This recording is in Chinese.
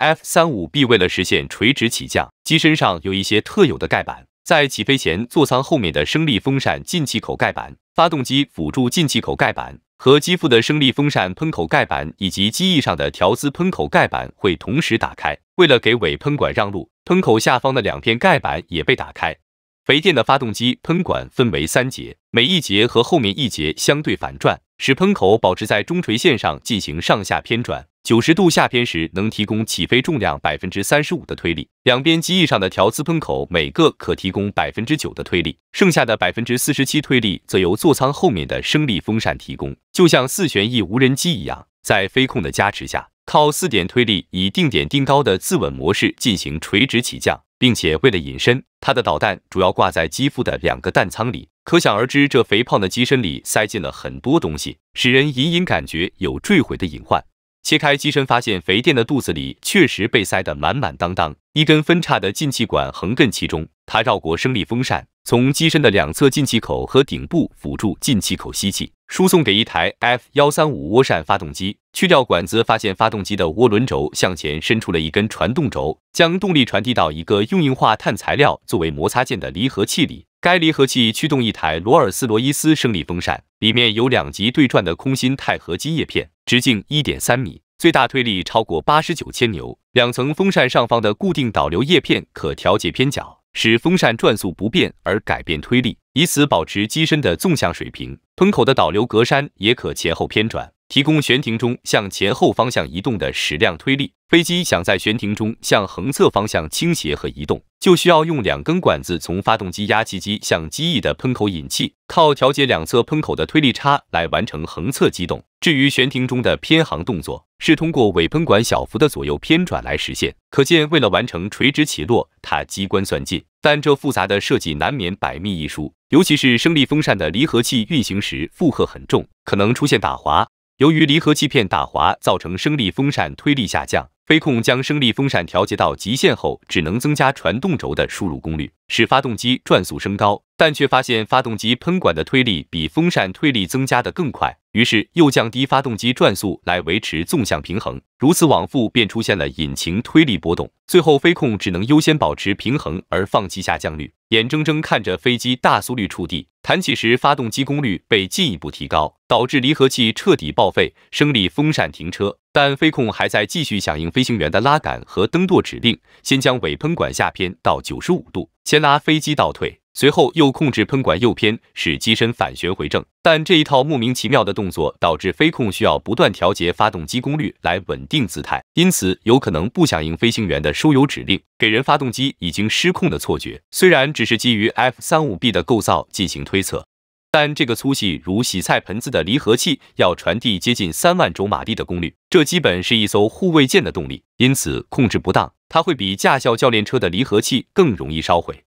F 三五 B 为了实现垂直起降，机身上有一些特有的盖板。在起飞前，座舱后面的升力风扇进气口盖板、发动机辅助进气口盖板和机腹的升力风扇喷口盖板，以及机翼上的调姿喷口盖板会同时打开。为了给尾喷管让路，喷口下方的两片盖板也被打开。肥电的发动机喷管分为三节，每一节和后面一节相对反转，使喷口保持在中垂线上进行上下偏转。九十度下偏时能提供起飞重量百分之三十五的推力，两边机翼上的调姿喷口每个可提供百分之九的推力，剩下的百分之四十七推力则由座舱后面的升力风扇提供。就像四旋翼无人机一样，在飞控的加持下，靠四点推力以定点定高的自稳模式进行垂直起降，并且为了隐身，它的导弹主要挂在机腹的两个弹舱里。可想而知，这肥胖的机身里塞进了很多东西，使人隐隐感觉有坠毁的隐患。切开机身，发现肥电的肚子里确实被塞得满满当当，一根分叉的进气管横亘其中。它绕过升力风扇，从机身的两侧进气口和顶部辅助进气口吸气，输送给一台 F- 幺三五涡扇发动机。去掉管子，发现发动机的涡轮轴向前伸出了一根传动轴，将动力传递到一个用硬化碳材料作为摩擦件的离合器里。该离合器驱动一台罗尔斯罗伊斯升力风扇，里面有两极对转的空心钛合金叶片，直径一点三米，最大推力超过八十九千牛。两层风扇上方的固定导流叶片可调节偏角。使风扇转速不变而改变推力，以此保持机身的纵向水平。喷口的导流格栅也可前后偏转，提供悬停中向前后方向移动的矢量推力。飞机想在悬停中向横侧方向倾斜和移动，就需要用两根管子从发动机压气机向机翼的喷口引气，靠调节两侧喷口的推力差来完成横侧机动。至于悬停中的偏航动作，是通过尾喷管小幅的左右偏转来实现。可见，为了完成垂直起落，它机关算尽。但这复杂的设计难免百密一疏，尤其是升力风扇的离合器运行时负荷很重，可能出现打滑。由于离合器片打滑，造成升力风扇推力下降。飞控将升力风扇调节到极限后，只能增加传动轴的输入功率，使发动机转速升高，但却发现发动机喷管的推力比风扇推力增加的更快，于是又降低发动机转速来维持纵向平衡，如此往复便出现了引擎推力波动。最后，飞控只能优先保持平衡而放弃下降率，眼睁睁看着飞机大速率触地，弹起时发动机功率被进一步提高，导致离合器彻底报废，升力风扇停车。但飞控还在继续响应飞行员的拉杆和蹬舵指令，先将尾喷管下偏到九十五度，牵拉飞机倒退，随后又控制喷管右偏，使机身反旋回正。但这一套莫名其妙的动作导致飞控需要不断调节发动机功率来稳定姿态，因此有可能不响应飞行员的收油指令，给人发动机已经失控的错觉。虽然只是基于 F 三五 B 的构造进行推测。但这个粗细如洗菜盆子的离合器要传递接近三万轴马力的功率，这基本是一艘护卫舰的动力，因此控制不当，它会比驾校教练车的离合器更容易烧毁。